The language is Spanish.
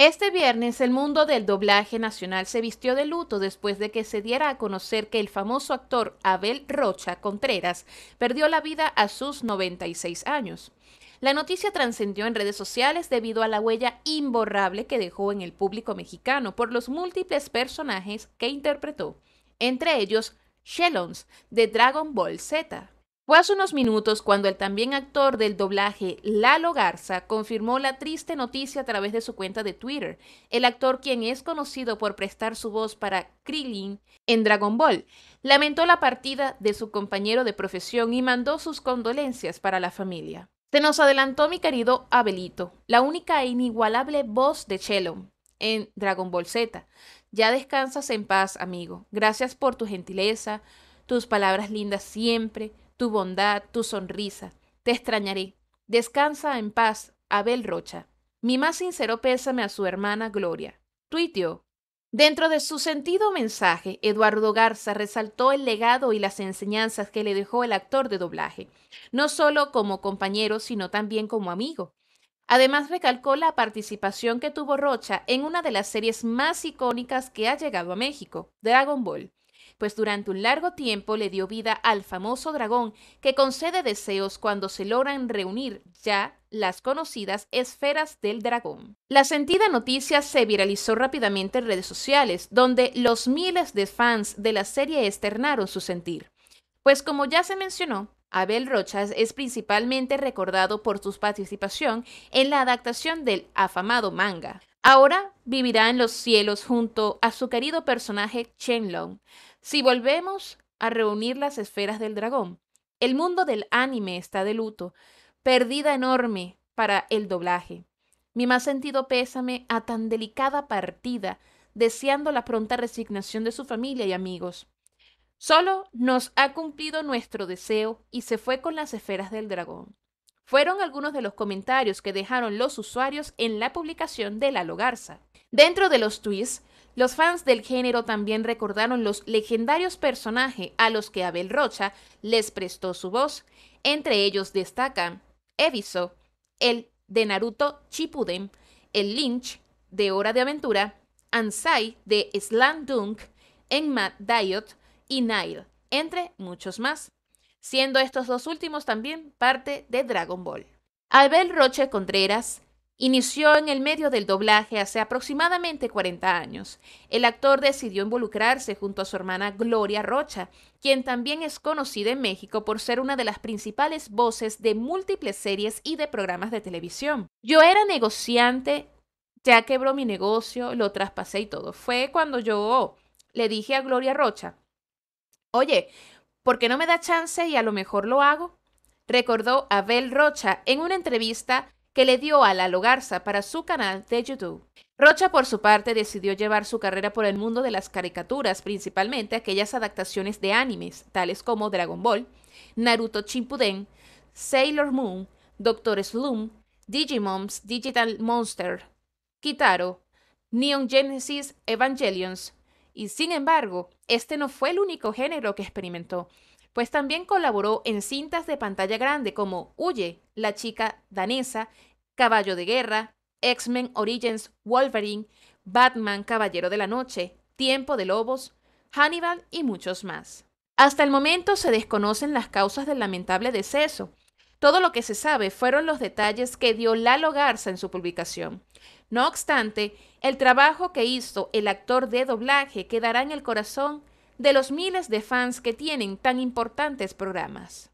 Este viernes el mundo del doblaje nacional se vistió de luto después de que se diera a conocer que el famoso actor Abel Rocha Contreras perdió la vida a sus 96 años. La noticia trascendió en redes sociales debido a la huella imborrable que dejó en el público mexicano por los múltiples personajes que interpretó, entre ellos Shelons de Dragon Ball Z. Fue hace unos minutos cuando el también actor del doblaje Lalo Garza confirmó la triste noticia a través de su cuenta de Twitter. El actor, quien es conocido por prestar su voz para Krillin en Dragon Ball, lamentó la partida de su compañero de profesión y mandó sus condolencias para la familia. Se nos adelantó mi querido Abelito, la única e inigualable voz de Chelon en Dragon Ball Z. Ya descansas en paz, amigo. Gracias por tu gentileza, tus palabras lindas siempre tu bondad, tu sonrisa. Te extrañaré. Descansa en paz, Abel Rocha. Mi más sincero pésame a su hermana Gloria. Tuiteó. Dentro de su sentido mensaje, Eduardo Garza resaltó el legado y las enseñanzas que le dejó el actor de doblaje, no solo como compañero, sino también como amigo. Además, recalcó la participación que tuvo Rocha en una de las series más icónicas que ha llegado a México, Dragon Ball, pues durante un largo tiempo le dio vida al famoso dragón que concede deseos cuando se logran reunir ya las conocidas esferas del dragón. La sentida noticia se viralizó rápidamente en redes sociales, donde los miles de fans de la serie externaron su sentir. Pues como ya se mencionó, Abel Rochas es principalmente recordado por su participación en la adaptación del afamado manga. Ahora vivirá en los cielos junto a su querido personaje Chenlong. Si volvemos a reunir las esferas del dragón, el mundo del anime está de luto, perdida enorme para el doblaje. Mi más sentido pésame a tan delicada partida, deseando la pronta resignación de su familia y amigos. Solo nos ha cumplido nuestro deseo y se fue con las esferas del dragón. Fueron algunos de los comentarios que dejaron los usuarios en la publicación de la Logarza. Dentro de los tweets, los fans del género también recordaron los legendarios personajes a los que Abel Rocha les prestó su voz. Entre ellos destacan Eviso, el de Naruto Chipuden, el Lynch de Hora de Aventura, Ansai de Slam Dunk, Enma Diot y Nile, entre muchos más, siendo estos dos últimos también parte de Dragon Ball. Abel Roche Contreras inició en el medio del doblaje hace aproximadamente 40 años. El actor decidió involucrarse junto a su hermana Gloria Rocha, quien también es conocida en México por ser una de las principales voces de múltiples series y de programas de televisión. Yo era negociante, ya quebró mi negocio, lo traspasé y todo. Fue cuando yo le dije a Gloria Rocha, Oye, ¿por qué no me da chance y a lo mejor lo hago? Recordó Abel Rocha en una entrevista que le dio a Lalo Garza para su canal de YouTube. Rocha, por su parte, decidió llevar su carrera por el mundo de las caricaturas, principalmente aquellas adaptaciones de animes, tales como Dragon Ball, Naruto Chimpuden, Sailor Moon, Doctor Slum, Digimons, Digital Monster, Kitaro, Neon Genesis Evangelions, y sin embargo, este no fue el único género que experimentó, pues también colaboró en cintas de pantalla grande como Huye, La chica danesa, Caballo de guerra, X-Men Origins Wolverine, Batman Caballero de la Noche, Tiempo de Lobos, Hannibal y muchos más. Hasta el momento se desconocen las causas del lamentable deceso. Todo lo que se sabe fueron los detalles que dio Lalo Garza en su publicación, no obstante, el trabajo que hizo el actor de doblaje quedará en el corazón de los miles de fans que tienen tan importantes programas.